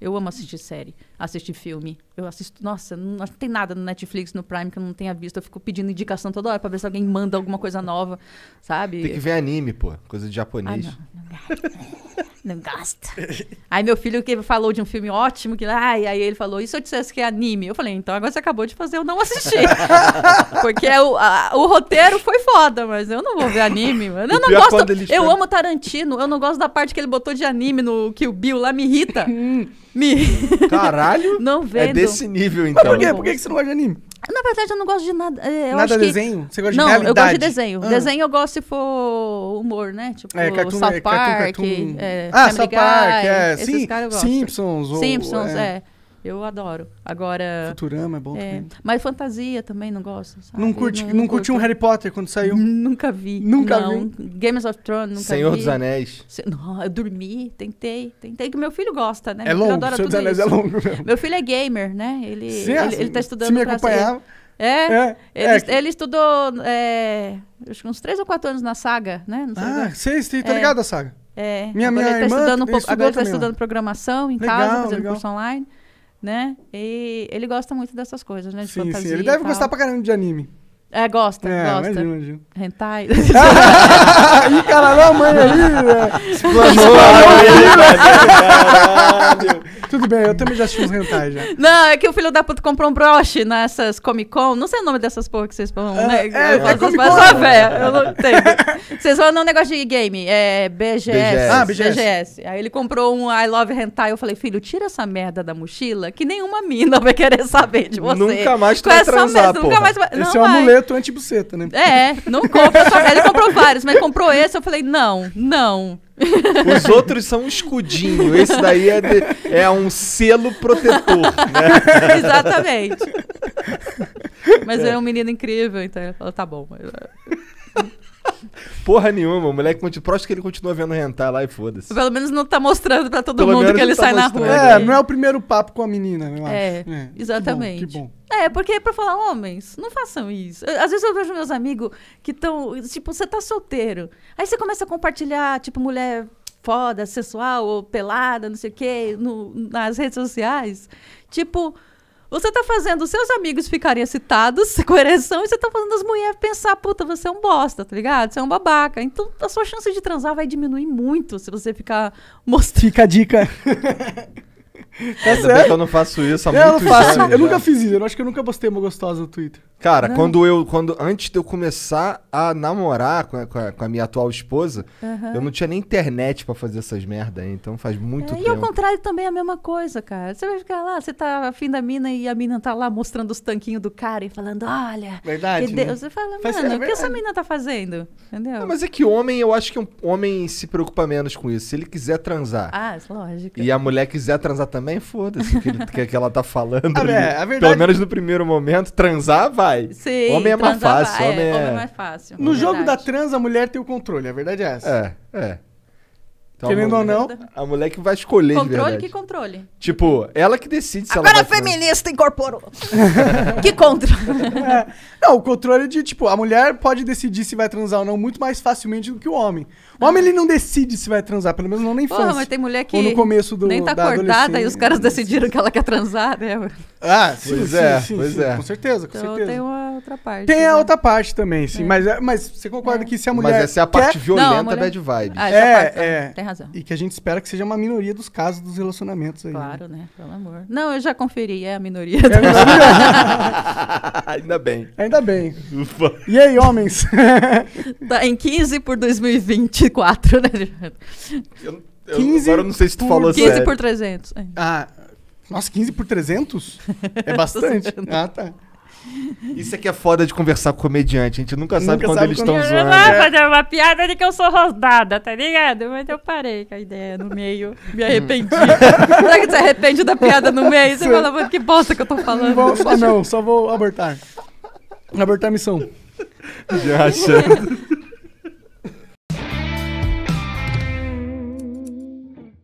Eu amo assistir série, assistir filme. Eu assisto. Nossa, não, tem nada no Netflix, no Prime que eu não tenha visto. Eu fico pedindo indicação toda hora pra ver se alguém manda alguma coisa nova, sabe? Tem que ver anime, pô. Coisa de japonês. Ah, não gasta aí meu filho que falou de um filme ótimo, que ai, aí ele falou, e se eu dissesse que é anime? Eu falei, então agora você acabou de fazer eu não assistir. Porque é o, a, o roteiro foi foda, mas eu não vou ver anime. Eu não é gosto. Eu chega... amo Tarantino, eu não gosto da parte que ele botou de anime no Kill Bill lá, me irrita. Hum. me... Caralho! não é vendo. É desse nível, então. Mas por quê? Por que você não gosta de anime? Na verdade, eu não gosto de nada. É, eu nada acho desenho? Você gosta não, de realidade? Não, eu gosto de desenho. Ah. Desenho eu gosto se for humor, né? Tipo, é, cartoon, South Park, é, cartoon, cartoon. É, ah, Family South Park, Guy, é. Sim, Simpsons. Ou, Simpsons, é. é. Eu adoro. Agora. Futurama é bom é, também. Mas fantasia também não gosto. Sabe? Não, curti, não, não, não curtiu um Harry Potter quando saiu? Nunca vi. Nunca não. vi. Games of Thrones, nunca Senhor vi. dos Anéis. não, eu dormi, tentei, tentei, que meu filho gosta, né? É meu longo, adora Senhor dos Anéis é isso. é longo mesmo. Meu filho é gamer, né? Ele, Sim, ele, ah, ele tá estudando. Se me acompanhava. É, é, ele, é. ele estudou é, acho que uns 3 ou 4 anos na saga, né? Não sei ah, sei, sei, tá é. ligado a saga. É, minha, agora minha ele tá irmã, estudando, agora ele está estudando programação em legal, casa, fazendo legal. curso online né? E ele gosta muito dessas coisas, né? De sim, sim. Ele deve gostar pra caramba de anime. É, gosta, é, gosta. Imagino, imagino. Hentai. Ih, cara, não, mãe ali, né? Explanou. Explanou ali, né? bem, eu também já assisti uns hentai já. Não, é que o filho da puta comprou um broche nessas Comic Con. Não sei o nome dessas porra que vocês vão, ah, né? É, é, é Comic Con. Né? eu não entendo. Vocês vão num negócio de game, é BGS. BGS. Ah, BGS. BGS. Aí ele comprou um I Love Hentai. Eu falei, filho, tira essa merda da mochila que nenhuma mina vai querer saber de você. Nunca mais tu vai transar, mesma, nunca mais... Esse não, é um amuleto anti-buceta, né? É, não compra. Só... Ele comprou vários, mas comprou esse. Eu falei, não, não. Os outros são um escudinho. Esse daí é, de, é um selo protetor. Né? Exatamente. Mas é. é um menino incrível, então ela tá bom. Mas porra nenhuma. O moleque continua. Próximo que ele continua vendo rentar lá e foda-se. Pelo menos não tá mostrando pra todo Pelo mundo que ele tá sai mostrando. na rua. É, não é o primeiro papo com a menina, eu acho. É, é. exatamente. Que bom, que bom, É, porque é pra falar, homens, não façam isso. Eu, às vezes eu vejo meus amigos que estão. Tipo, você tá solteiro. Aí você começa a compartilhar, tipo, mulher foda, sensual ou pelada, não sei o quê, no, nas redes sociais. Tipo. Você tá fazendo seus amigos ficarem excitados com ereção e você tá fazendo as mulheres pensar, puta, você é um bosta, tá ligado? Você é um babaca. Então a sua chance de transar vai diminuir muito se você ficar mostrando. Fica a dica. Tá Ainda bem que eu não faço isso há eu muitos não faço, anos. Eu já. nunca fiz isso. Eu acho que eu nunca postei uma gostosa no Twitter. Cara, Não. quando eu. Quando, antes de eu começar a namorar com a, com a- com a minha atual esposa, eu não tinha nem internet pra fazer essas merda aí, então faz muito É, e ao contrário também é a mesma coisa, cara. Você vai ficar lá, você tá afim da mina e a mina tá lá mostrando os tanquinhos do cara e falando, olha, Verdade, que né? Você fala, Faz- mano, é o que essa mina tá fazendo? Entendeu? mas é que homem, eu acho que um homem se preocupa menos com isso. Se ele quiser transar Ah, é lógico. e a mulher quiser transar também, também foda-se o que, que- que ela tá falando. A, ali. é, a verdade- Pelo menos no primeiro momento, transar vai. Sim, homem é mais fácil, vai, homem é- homem é, é- mais fácil. No é jogo da trans, a mulher tem o controle, a verdade é essa. É, é. Então, Querendo ou não, a mulher que vai escolher. Controle que controle. Tipo, ela que decide se Agora ela. Agora feminista incorporou. que contra. É. Não, o controle de, tipo, a mulher pode decidir se vai transar ou não muito mais facilmente do que o homem. O homem, ele não decide se vai transar, pelo menos não na infância. Porra, mas tem mulher que. Ou no começo do. Nem tá cortada e os caras decidiram que ela quer transar, né? Ah, sim, pois é, sim, pois sim, é. Com certeza, com então, certeza. Tem uma outra parte. Tem a né? outra parte também, sim. É. Mas, é, mas você concorda é. que se a mulher. Mas essa é a parte quer... violenta não, a mulher... bad vibe. Ah, é, parte, é. Tem razão. E que a gente espera que seja uma minoria dos casos dos relacionamentos aí. Né? Claro, né? Pelo amor. Não, eu já conferi, é a minoria. É a minoria. Ainda bem. Ainda bem. Ufa. E aí, homens? tá em 15 por 2024, né? Eu, eu, 15 agora eu não sei se tu falou 15 sério. por 300. É. Ah. Nossa, 15 por 300? É bastante. ah, tá. Isso aqui é foda de conversar com comediante. A gente nunca sabe nunca quando sabe eles estão é. zoando. Eu vou é. fazer uma piada de que eu sou rodada, tá ligado? Mas eu parei com a ideia no meio. Me arrependi. Hum. Será que você arrepende da piada no meio? Você fala, mano, que bosta que eu tô falando. Não, só ah, não, só vou abortar. Abortar a missão. Já achando.